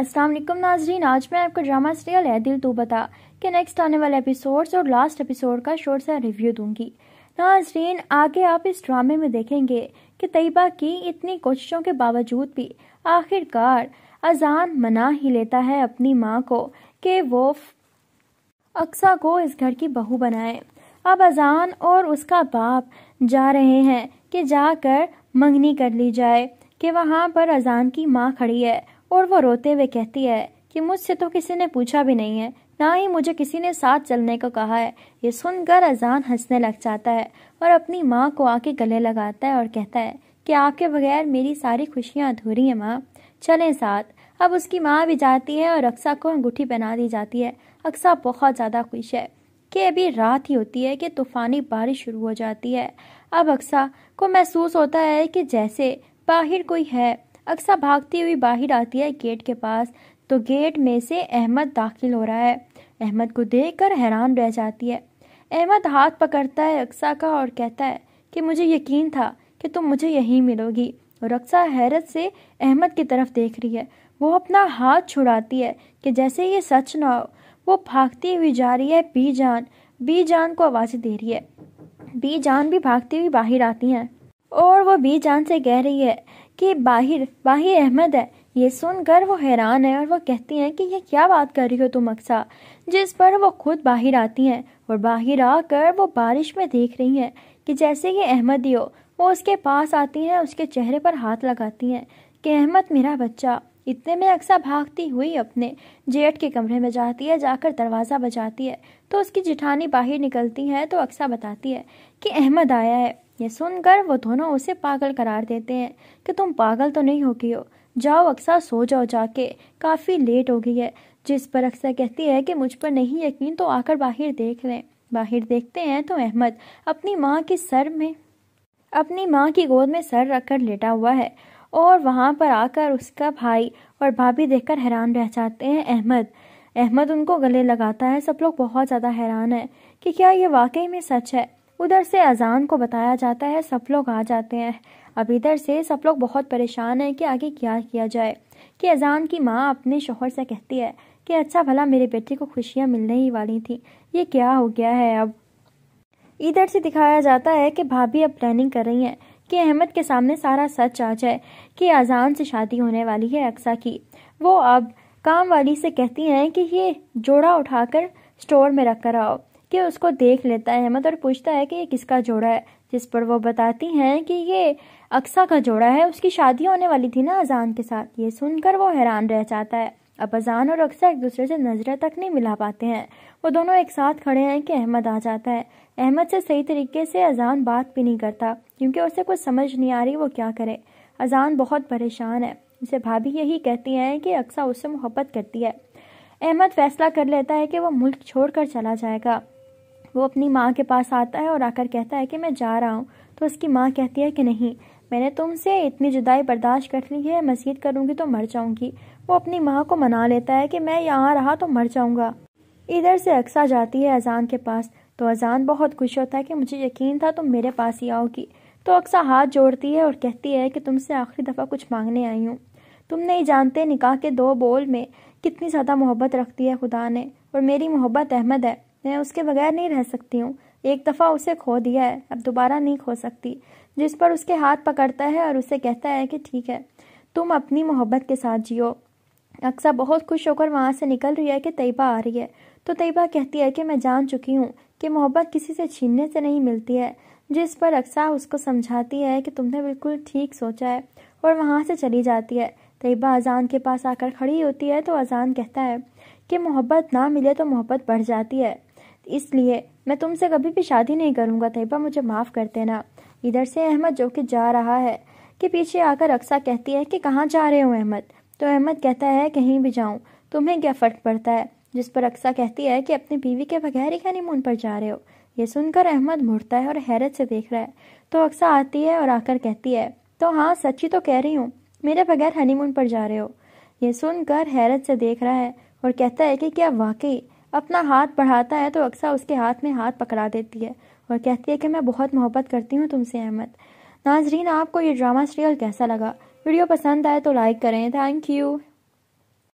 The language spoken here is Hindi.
अस्सलाम वालेकुम नाजरीन आज मैं आपको ड्रामा सीरियल है दिल तू बता के नेक्स्ट आने वाले एपिसोड्स और लास्ट एपिसोड का शोर सा रिव्यू दूंगी नाजरीन आगे आप इस ड्रामे में देखेंगे कि तयबा की इतनी कोशिशों के बावजूद भी आखिरकार अजान मना ही लेता है अपनी माँ को कि वो अक्सा को इस घर की बहू बनाए अब अजान और उसका बाप जा रहे हैं कि जाकर मंगनी कर ली जाए कि वहाँ पर अजान की माँ खड़ी है और वो रोते हुए कहती है कि मुझसे तो किसी ने पूछा भी नहीं है ना ही मुझे किसी ने साथ चलने को कहा है ये सुनकर अजान हंसने लग जाता है और अपनी माँ को आके गले लगाता है और कहता है कि आपके बगैर मेरी सारी खुशियाँ अधूरी हैं माँ चलें साथ अब उसकी माँ भी जाती है और अक्सा को अंगूठी पहना दी जाती है अक्सा बहुत ज़्यादा खुश है कि अभी रात ही होती है कि तूफ़ानी बारिश शुरू हो जाती है अब अक्सा को महसूस होता है कि जैसे बाहर कोई है अक्सा भागती हुई बाहर आती है गेट के पास तो गेट में से अहमद दाखिल हो रहा है अहमद को देख कर हैरान रह जाती है अहमद हाथ पकड़ता है अक्सा का और कहता है कि मुझे यकीन था कि तुम मुझे यहीं मिलोगी और अक्सा हैरत से अहमद की तरफ देख रही है वो अपना हाथ छुड़ाती है कि जैसे ये सच ना हो वो भागती हुई जा रही है बी जान बी जान को आवाज़ें दे रही है बी जान भी भागती हुई बाहर आती हैं और वो जान से कह रही है कि बाहिर बाहिर अहमद है ये सुनकर वो हैरान है और वो कहती हैं कि ये क्या बात कर रही हो तुम अक्सा जिस पर वो खुद बाहर आती हैं और बाहर आकर वो बारिश में देख रही हैं कि जैसे कि अहमद ही हो वो उसके पास आती हैं उसके चेहरे पर हाथ लगाती हैं कि अहमद मेरा बच्चा इतने में अक्सा भागती हुई अपने जेठ के कमरे में जाती है जाकर दरवाज़ा बजाती है तो उसकी जिठानी बाहर निकलती है तो अक्सा बताती है कि अहमद आया है ये सुनकर वो दोनों उसे पागल करार देते हैं कि तुम पागल तो नहीं हो गई हो जाओ अक्सा सो जाओ जाके काफ़ी लेट हो गई है जिस पर अक्सा कहती है कि मुझ पर नहीं यकीन तो आकर बाहर देख लें बाहर देखते हैं तो अहमद अपनी माँ के सर में अपनी माँ की गोद में सर रखकर लेटा हुआ है और वहाँ पर आकर उसका भाई और भाभी देखकर हैरान रह जाते हैं अहमद अहमद उनको गले लगाता है सब लोग बहुत ज़्यादा हैरान है कि क्या ये वाकई में सच है उधर से अजान को बताया जाता है सब लोग आ जाते हैं अब इधर से सब लोग बहुत परेशान हैं कि आगे क्या किया जाए कि अजान की माँ अपने शोहर से कहती है कि अच्छा भला मेरे बेटे को खुशियाँ मिलने ही वाली थी ये क्या हो गया है अब इधर से दिखाया जाता है कि भाभी अब प्लानिंग कर रही हैं कि अहमद के सामने सारा सच आ जाए कि अजान से शादी होने वाली है अक्सा की वो अब काम वाली से कहती हैं कि ये जोड़ा उठाकर स्टोर में रख कर आओ कि उसको देख लेता है अहमद और पूछता है कि ये किसका जोड़ा है जिस पर वो बताती हैं कि ये अक्सा का जोड़ा है उसकी शादी होने वाली थी ना अजान के साथ ये सुनकर वो हैरान रह जाता है अब अजान और अक्सर एक दूसरे से नज़रें तक नहीं मिला पाते हैं वो दोनों एक साथ खड़े हैं कि अहमद आ जाता है अहमद से सही तरीके से अजान बात भी नहीं करता क्योंकि उसे कुछ समझ नहीं आ रही वो क्या करे अजान बहुत परेशान है उसे भाभी यही कहती हैं कि अक्सर उससे मोहब्बत करती है अहमद फैसला कर लेता है कि वह मुल्क छोड़कर चला जाएगा वो अपनी माँ के पास आता है और आकर कहता है कि मैं जा रहा हूँ तो उसकी माँ कहती है कि नहीं मैंने तुमसे इतनी जुदाई बर्दाश्त कर ली है मजीद करूँगी तो मर जाऊँगी वो अपनी माँ को मना लेता है कि मैं यहाँ रहा तो मर जाऊँगा इधर से अक्सा जाती है अजान के पास तो अजान बहुत खुश होता है कि मुझे यकीन था तुम मेरे पास ही आओगी तो अक्सा हाथ जोड़ती है और कहती है कि तुमसे आखिरी दफ़ा कुछ मांगने आई हूँ तुम नहीं जानते निकाह के दो बोल में कितनी ज़्यादा मोहब्बत रखती है खुदा ने और मेरी मोहब्बत अहमद है मैं उसके बगैर नहीं रह सकती हूँ एक दफ़ा उसे खो दिया है अब दोबारा नहीं खो सकती जिस पर उसके हाथ पकड़ता है और उसे कहता है कि ठीक है तुम अपनी मोहब्बत के साथ जियो अक्सा बहुत खुश होकर वहाँ से निकल रही है कि तयबा आ रही है तो तयबा कहती है कि मैं जान चुकी हूँ कि मोहब्बत किसी से छीनने से नहीं मिलती है जिस पर अक्सा उसको समझाती है कि तुमने बिल्कुल ठीक सोचा है और वहाँ से चली जाती है तयबा अजान के पास आकर खड़ी होती है तो अजान कहता है कि मोहब्बत ना मिले तो मोहब्बत बढ़ जाती है इसलिए मैं तुमसे कभी भी शादी नहीं करूँगा तयबा मुझे माफ़ कर देना इधर से अहमद जो कि जा रहा है कि पीछे आकर अक्सा कहती है कि कहाँ जा रहे हो अहमद तो अहमद कहता है कहीं भी जाऊँ तुम्हें क्या फ़र्क पड़ता है जिस पर अक्सा कहती है कि अपनी बीवी के बगैर ही हनीमून पर जा रहे हो ये सुनकर अहमद मुड़ता है और हैरत से देख रहा है तो अक्सा आती है और आकर कहती है तो हाँ सच्ची तो कह रही हूँ मेरे बगैर हनीमून पर जा रहे हो ये सुनकर हैरत से देख रहा है और कहता है कि क्या वाकई अपना हाथ बढ़ाता है तो अक्सा उसके हाथ में हाथ पकड़ा देती है और कहती है कि मैं बहुत मोहब्बत करती हूँ तुमसे अहमद नाजरीन आपको ये ड्रामा सीरियल कैसा लगा वीडियो पसंद आए तो लाइक करें थैंक यू